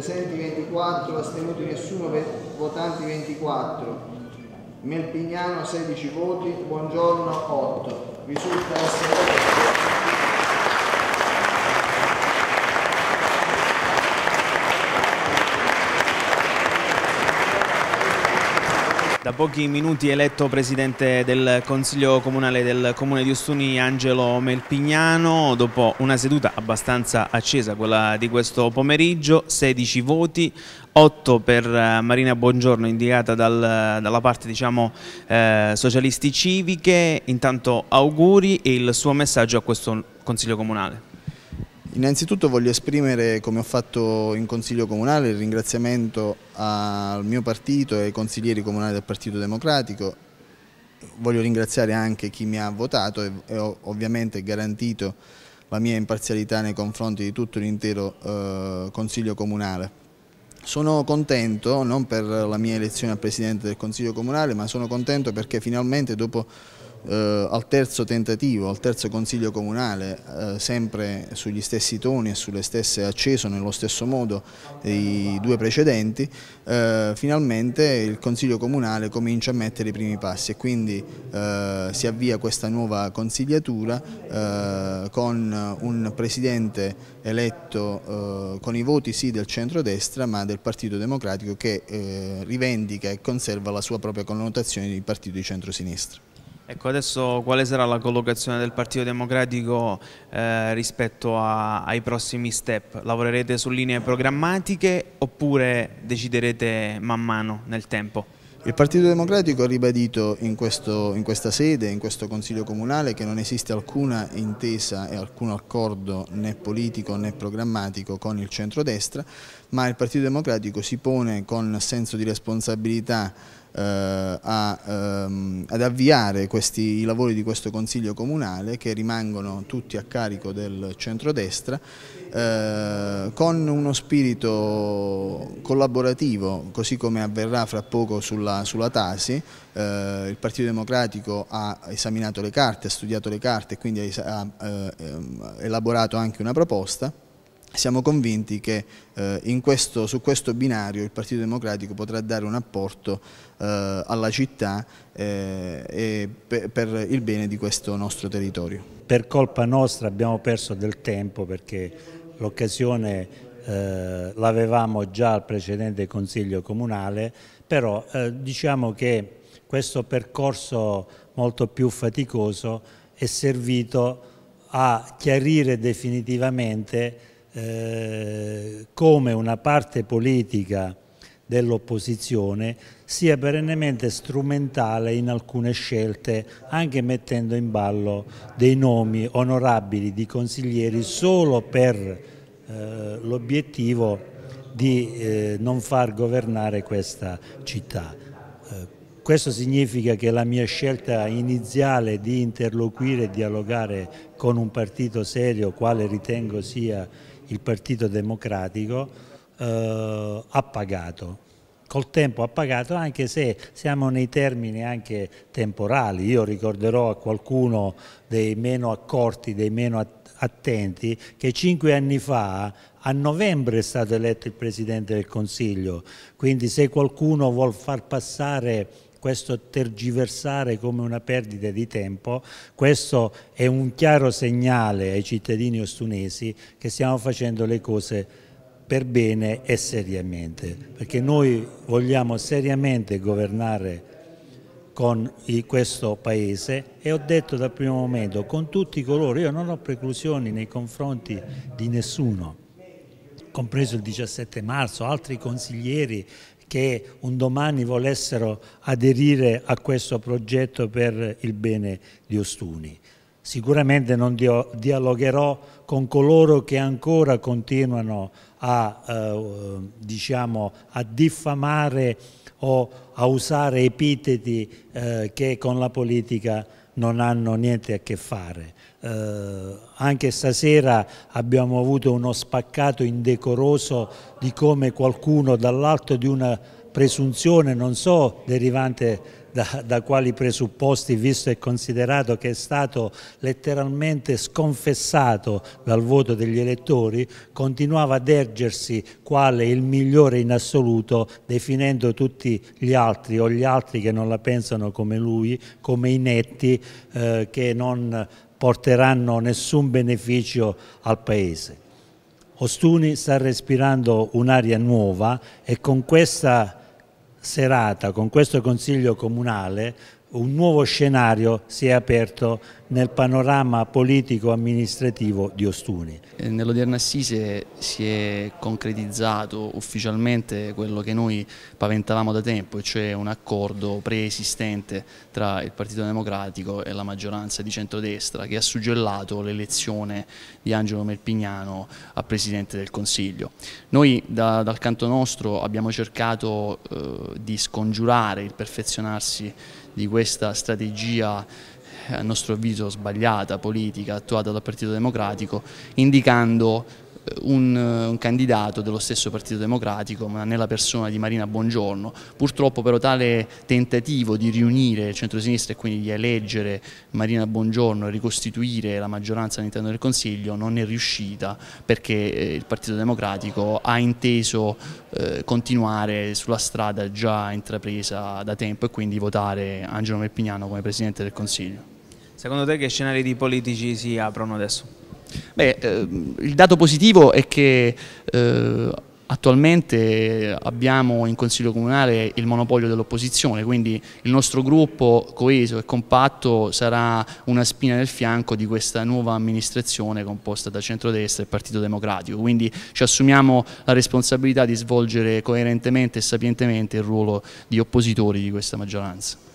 presenti 24, astenuti nessuno, votanti 24. Melpignano 16 voti, Buongiorno 8. Risulta essere... Da pochi minuti eletto presidente del Consiglio Comunale del Comune di Ostuni Angelo Melpignano, dopo una seduta abbastanza accesa, quella di questo pomeriggio, 16 voti, 8 per eh, Marina Buongiorno indicata dal, dalla parte diciamo, eh, socialisti civiche, intanto auguri e il suo messaggio a questo Consiglio Comunale. Innanzitutto voglio esprimere, come ho fatto in Consiglio Comunale, il ringraziamento al mio partito e ai consiglieri comunali del Partito Democratico. Voglio ringraziare anche chi mi ha votato e, e ho ovviamente garantito la mia imparzialità nei confronti di tutto l'intero eh, Consiglio Comunale. Sono contento, non per la mia elezione a Presidente del Consiglio Comunale, ma sono contento perché finalmente dopo eh, al terzo tentativo, al terzo consiglio comunale, eh, sempre sugli stessi toni e sulle stesse acceso nello stesso modo i due precedenti, eh, finalmente il consiglio comunale comincia a mettere i primi passi e quindi eh, si avvia questa nuova consigliatura eh, con un presidente eletto eh, con i voti sì del centrodestra ma del Partito Democratico che rivendica e conserva la sua propria connotazione di partito di centrosinistra. Ecco, adesso quale sarà la collocazione del Partito Democratico eh, rispetto a, ai prossimi step? Lavorerete su linee programmatiche oppure deciderete man mano nel tempo? Il Partito Democratico ha ribadito in, questo, in, questa sede, in questo Consiglio Comunale, che non esiste alcuna intesa e alcun accordo né politico né programmatico con il centrodestra, ma il Partito Democratico si pone con senso di responsabilità eh, a, ehm, ad avviare questi, i lavori di questo Consiglio Comunale che rimangono tutti a carico del centrodestra eh, con uno spirito collaborativo così come avverrà fra poco sulla, sulla Tasi eh, il Partito Democratico ha esaminato le carte, ha studiato le carte e quindi ha, ha eh, ehm, elaborato anche una proposta siamo convinti che eh, questo, su questo binario il Partito Democratico potrà dare un apporto eh, alla città eh, per, per il bene di questo nostro territorio. Per colpa nostra abbiamo perso del tempo perché l'occasione eh, l'avevamo già al precedente Consiglio Comunale, però eh, diciamo che questo percorso molto più faticoso è servito a chiarire definitivamente eh, come una parte politica dell'opposizione sia perennemente strumentale in alcune scelte, anche mettendo in ballo dei nomi onorabili di consiglieri solo per eh, l'obiettivo di eh, non far governare questa città. Eh, questo significa che la mia scelta iniziale di interloquire e dialogare con un partito serio, quale ritengo sia il Partito Democratico eh, ha pagato. Col tempo ha pagato anche se siamo nei termini anche temporali. Io ricorderò a qualcuno dei meno accorti, dei meno attenti, che cinque anni fa a novembre è stato eletto il Presidente del Consiglio. Quindi se qualcuno vuol far passare questo tergiversare come una perdita di tempo, questo è un chiaro segnale ai cittadini ostunesi che stiamo facendo le cose per bene e seriamente, perché noi vogliamo seriamente governare con questo paese e ho detto dal primo momento con tutti coloro, io non ho preclusioni nei confronti di nessuno, compreso il 17 marzo, altri consiglieri che un domani volessero aderire a questo progetto per il bene di Ostuni. Sicuramente non dialogherò con coloro che ancora continuano a, eh, diciamo, a diffamare o a usare epiteti eh, che con la politica non hanno niente a che fare. Eh, anche stasera abbiamo avuto uno spaccato indecoroso di come qualcuno dall'alto di una presunzione, non so derivante da, da, quali presupposti, visto e considerato che è stato letteralmente sconfessato dal voto degli elettori, continuava ad ergersi quale il migliore in assoluto, definendo tutti gli altri o gli altri che non la pensano come lui, come inetti, eh, che non porteranno nessun beneficio al Paese. Ostuni sta respirando un'aria nuova e con questa serata con questo Consiglio Comunale un nuovo scenario si è aperto nel panorama politico-amministrativo di Ostuni. Eh, Nell'odierna assise si è concretizzato ufficialmente quello che noi paventavamo da tempo, cioè un accordo preesistente tra il Partito Democratico e la maggioranza di centrodestra che ha suggellato l'elezione di Angelo Melpignano a Presidente del Consiglio. Noi da, dal canto nostro abbiamo cercato eh, di scongiurare il perfezionarsi di questa strategia eh, a nostro avviso sbagliata politica attuata dal Partito Democratico indicando un, un, candidato dello stesso Partito Democratico, ma nella persona di Marina Bongiorno. Purtroppo però tale tentativo di riunire il centrosinistra e quindi di eleggere Marina Bongiorno e ricostituire la maggioranza all'interno del Consiglio non è riuscita perché eh, il Partito Democratico ha inteso eh, continuare sulla strada già intrapresa da tempo e quindi votare Angelo Melpignano come Presidente del Consiglio. Secondo te che scenari di politici si aprono adesso? Beh, ehm, il dato positivo è che eh, attualmente abbiamo in Consiglio Comunale il monopolio dell'opposizione, quindi il nostro gruppo coeso e compatto sarà una spina nel fianco di questa nuova amministrazione composta da centrodestra e Partito Democratico, quindi ci assumiamo la responsabilità di svolgere coerentemente e sapientemente il ruolo di oppositori di questa maggioranza.